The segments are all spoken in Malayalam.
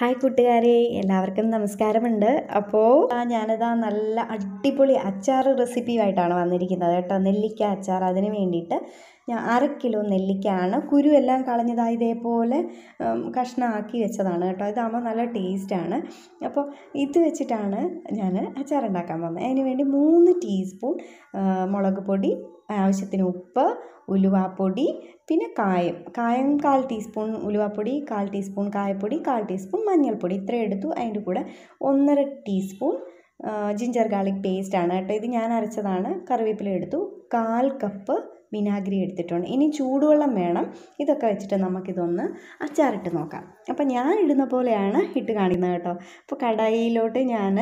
ഹായ് കൂട്ടുകാരെ എല്ലാവർക്കും നമസ്കാരമുണ്ട് അപ്പോൾ ഞാനിതാ നല്ല അടിപൊളി അച്ചാർ റെസിപ്പിയുമായിട്ടാണ് വന്നിരിക്കുന്നത് കേട്ടോ നെല്ലിക്ക അച്ചാർ അതിന് വേണ്ടിയിട്ട് ഞാൻ അര കിലോ നെല്ലിക്കയാണ് കുരു എല്ലാം കളഞ്ഞതാ ഇതേപോലെ കഷ്ണമാക്കി വെച്ചതാണ് കേട്ടോ ഇതാകുമ്പോൾ നല്ല ടേസ്റ്റാണ് അപ്പോൾ ഇത് വെച്ചിട്ടാണ് ഞാൻ ഉണ്ടാക്കാൻ പോകുന്നത് അതിന് വേണ്ടി മൂന്ന് ടീസ്പൂൺ മുളക് പൊടി ആവശ്യത്തിന് ഉപ്പ് ഉലുവാപ്പൊടി പിന്നെ കായം കായം കാൽ ടീസ്പൂൺ ഉലുവാപ്പൊടി കാൽ ടീസ്പൂൺ കായപ്പൊടി കാൽ ടീസ്പൂൺ മഞ്ഞൾപ്പൊടി ഇത്രയും എടുത്തു അതിൻ്റെ കൂടെ ഒന്നര ടീസ്പൂൺ ജിഞ്ചർ ഗാർലിക് പേസ്റ്റാണ് കേട്ടോ ഇത് ഞാൻ അരച്ചതാണ് കറിവേപ്പില എടുത്തു കാൽ കപ്പ് വിനാഗിരി എടുത്തിട്ടുണ്ട് ഇനി ചൂടുവെള്ളം വേണം ഇതൊക്കെ വെച്ചിട്ട് നമുക്കിതൊന്ന് അച്ചാറിട്ട് നോക്കാം അപ്പോൾ ഞാൻ ഇടുന്ന പോലെയാണ് ഇട്ട് കാണിക്കുന്നത് കേട്ടോ അപ്പോൾ കടായിയിലോട്ട് ഞാൻ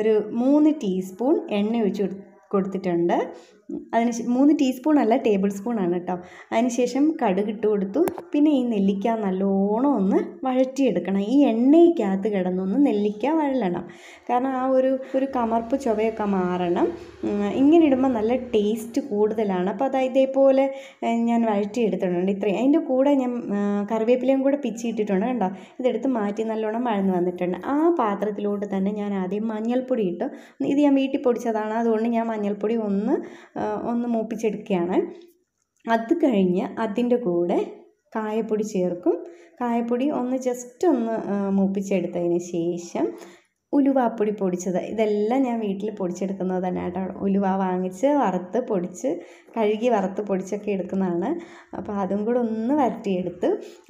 ഒരു മൂന്ന് ടീസ്പൂൺ എണ്ണ ഒഴിച്ച് കൊടുത്തിട്ടുണ്ട് അതിന് മൂന്ന് ടീസ്പൂൺ അല്ല ടേബിൾ സ്പൂൺ ആണ് കേട്ടോ അതിനുശേഷം കടുക് ഇട്ട് കൊടുത്തു പിന്നെ ഈ നെല്ലിക്ക നല്ലോണം ഒന്ന് വഴറ്റിയെടുക്കണം ഈ എണ്ണയ്ക്കകത്ത് കിടന്നൊന്ന് നെല്ലിക്ക വഴലണം കാരണം ആ ഒരു ഒരു കമർപ്പ് ചുവയൊക്കെ മാറണം ഇങ്ങനെ ഇടുമ്പോൾ നല്ല ടേസ്റ്റ് കൂടുതലാണ് അപ്പോൾ അത് ഇതേപോലെ ഞാൻ വഴറ്റിയെടുത്തിട്ടുണ്ട് ഇത്രയും അതിൻ്റെ കൂടെ ഞാൻ കറിവേപ്പിലയും കൂടെ പിച്ചിയിട്ടിട്ടുണ്ട് കണ്ടോ ഇതെടുത്ത് മാറ്റി നല്ലോണം വഴന്ന് വന്നിട്ടുണ്ട് ആ പാത്രത്തിലോട്ട് തന്നെ ഞാൻ ആദ്യം മഞ്ഞൾപ്പൊടി ഇട്ടു ഇത് ഞാൻ വീട്ടിൽ പൊടിച്ചതാണ് അതുകൊണ്ട് ഞാൻ മഞ്ഞൾപ്പൊടി ഒന്ന് ഒന്ന് മൂപ്പിച്ചെടുക്കുകയാണ് അത് കഴിഞ്ഞ് അതിൻ്റെ കൂടെ കായപ്പൊടി ചേർക്കും കായപ്പൊടി ഒന്ന് ജസ്റ്റ് ഒന്ന് മൂപ്പിച്ചെടുത്തതിന് ശേഷം ഉലുവാപ്പൊടി പൊടിച്ചത് ഇതെല്ലാം ഞാൻ വീട്ടിൽ പൊടിച്ചെടുക്കുന്നത് തന്നെ കേട്ടോ ഉലുവ വാങ്ങിച്ച് വറുത്ത് പൊടിച്ച് കഴുകി വറുത്ത് പൊടിച്ചൊക്കെ എടുക്കുന്നതാണ് അപ്പോൾ അതും കൂടെ ഒന്ന് വരട്ടിയെടുത്ത്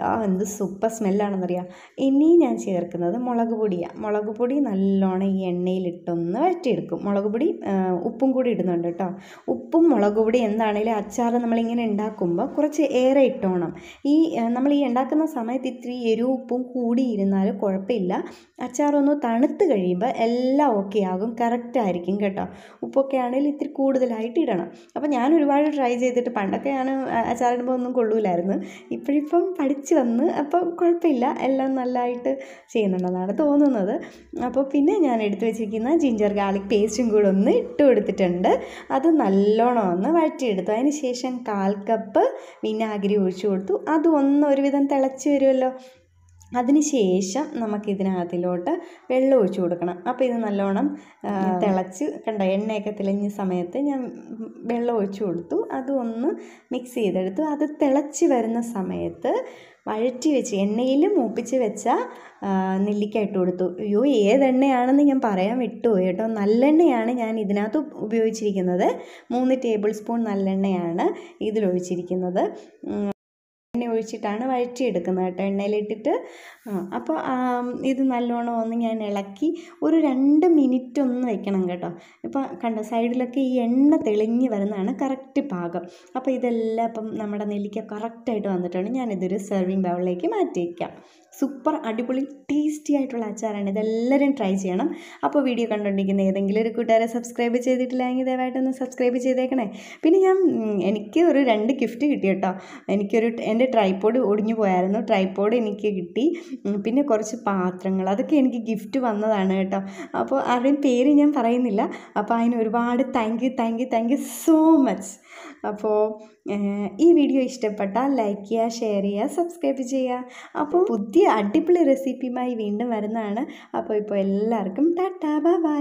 ആ എന്ത് സൂപ്പർ സ്മെല്ലാണെന്നറിയാം ഇനി ഞാൻ ചേർക്കുന്നത് മുളക് പൊടിയാണ് മുളക് പൊടി നല്ലോണം ഈ എണ്ണയിലിട്ടൊന്ന് വരട്ടിയെടുക്കും മുളക് പൊടി ഉപ്പും കൂടി ഇടുന്നുണ്ട് കേട്ടോ ഉപ്പും മുളക് പൊടി എന്താണെങ്കിലും അച്ചാർ നമ്മളിങ്ങനെ ഉണ്ടാക്കുമ്പോൾ കുറച്ച് ഏറെ ഇട്ടോണം ഈ നമ്മൾ ഈ ഉണ്ടാക്കുന്ന സമയത്ത് ഇത്തിരി എരിവും ഉപ്പും കൂടിയിരുന്നാലും കുഴപ്പമില്ല അച്ചാറൊന്ന് തണുത്ത് കഴിയുമ്പോൾ എല്ലാം ഓക്കെ ആകും കറക്റ്റ് ആയിരിക്കും കേട്ടോ ഉപ്പൊക്കെ ആണെങ്കിൽ ഇത്തിരി കൂടുതലായിട്ട് ഇടണം അപ്പോൾ ഞാൻ ഒരുപാട് ട്രൈ ചെയ്തിട്ട് പണ്ടൊക്കെ ഞാൻ അച്ചാറിടുമ്പോൾ ഒന്നും കൊള്ളൂലായിരുന്നു ഇപ്പോഴിപ്പം പഠിച്ച് വന്ന് അപ്പം കുഴപ്പമില്ല എല്ലാം നല്ലതായിട്ട് ചെയ്യുന്നുണ്ടെന്നാണ് തോന്നുന്നത് അപ്പോൾ പിന്നെ ഞാൻ എടുത്തു വെച്ചിരിക്കുന്ന ജിഞ്ചർ ഗാർലിക് പേസ്റ്റും കൂടെ ഒന്ന് ഇട്ട് കൊടുത്തിട്ടുണ്ട് അത് നല്ലോണം ഒന്ന് വഴറ്റിയെടുത്തു അതിന് ശേഷം കാൽ കപ്പ് വിനാഗിരി ഒഴിച്ചു കൊടുത്തു അത് ഒന്ന് ഒരുവിധം തിളച്ച് വരുമല്ലോ അതിന് ശേഷം നമുക്കിതിനകത്തിലോട്ട് വെള്ളം ഒഴിച്ച് കൊടുക്കണം അപ്പോൾ ഇത് നല്ലോണം തിളച്ച് കണ്ട എണ്ണയൊക്കെ തിളഞ്ഞ സമയത്ത് ഞാൻ വെള്ളം ഒഴിച്ച് കൊടുത്തു അതൊന്ന് മിക്സ് ചെയ്തെടുത്തു അത് തിളച്ച് വരുന്ന സമയത്ത് വഴറ്റി വെച്ച് എണ്ണയിൽ മൂപ്പിച്ച് വെച്ച നെല്ലിക്ക ഇട്ട് കൊടുത്തു അയ്യോ ഏതെണ്ണയാണെന്ന് ഞാൻ പറയാൻ വിട്ടുപോയി കേട്ടോ നല്ലെണ്ണയാണ് ഞാൻ ഇതിനകത്ത് ഉപയോഗിച്ചിരിക്കുന്നത് മൂന്ന് ടേബിൾ സ്പൂൺ നല്ലെണ്ണയാണ് ഇതിലൊഴിച്ചിരിക്കുന്നത് ഒഴിച്ചിട്ടാണ് വഴറ്റിയെടുക്കുന്നത് കേട്ടോ എണ്ണയിലിട്ടിട്ട് അപ്പോൾ ഇത് നല്ലോണം ഒന്ന് ഞാൻ ഇളക്കി ഒരു രണ്ട് മിനിറ്റ് ഒന്ന് വെക്കണം കേട്ടോ ഇപ്പോൾ കണ്ട സൈഡിലൊക്കെ ഈ എണ്ണ തെളിഞ്ഞ് വരുന്നതാണ് കറക്റ്റ് പാകം അപ്പോൾ ഇതെല്ലാം ഇപ്പം നമ്മുടെ നെല്ലിക്ക കറക്റ്റായിട്ട് വന്നിട്ടുണ്ട് ഞാനിതൊരു സെർവിങ് ബൗളിലേക്ക് മാറ്റി വയ്ക്കാം സൂപ്പർ അടിപൊളി ടേസ്റ്റി ആയിട്ടുള്ള അച്ചാറാണ് ഇതെല്ലാവരും ട്രൈ ചെയ്യണം അപ്പോൾ വീഡിയോ കണ്ടുകൊണ്ടിരിക്കുന്ന ഏതെങ്കിലും ഒരു കൂട്ടുകാരെ സബ്സ്ക്രൈബ് ചെയ്തിട്ടില്ലെങ്കിൽ ദയവായിട്ടൊന്ന് സബ്സ്ക്രൈബ് ചെയ്തേക്കണേ പിന്നെ ഞാൻ എനിക്ക് ഒരു രണ്ട് ഗിഫ്റ്റ് കിട്ടി കേട്ടോ എനിക്കൊരു എൻ്റെ ട്രൈപ്പോഡ് ഒടിഞ്ഞു പോയായിരുന്നു ട്രൈപ്പോഡ് എനിക്ക് കിട്ടി പിന്നെ കുറച്ച് പാത്രങ്ങൾ അതൊക്കെ എനിക്ക് ഗിഫ്റ്റ് വന്നതാണ് കേട്ടോ അപ്പോൾ ആരുടെയും പേര് ഞാൻ പറയുന്നില്ല അപ്പോൾ അതിന് ഒരുപാട് thank you thank you thank you so much അപ്പോൾ ഈ വീഡിയോ ഇഷ്ടപ്പെട്ടാൽ ലൈക്ക് ചെയ്യുക ഷെയർ ചെയ്യുക സബ്സ്ക്രൈബ് ചെയ്യുക അപ്പോൾ പുതിയ അടിപൊളി റെസിപ്പിയുമായി വീണ്ടും വരുന്നതാണ് അപ്പോൾ ഇപ്പോൾ എല്ലാവർക്കും ടാറ്റാ ബൈ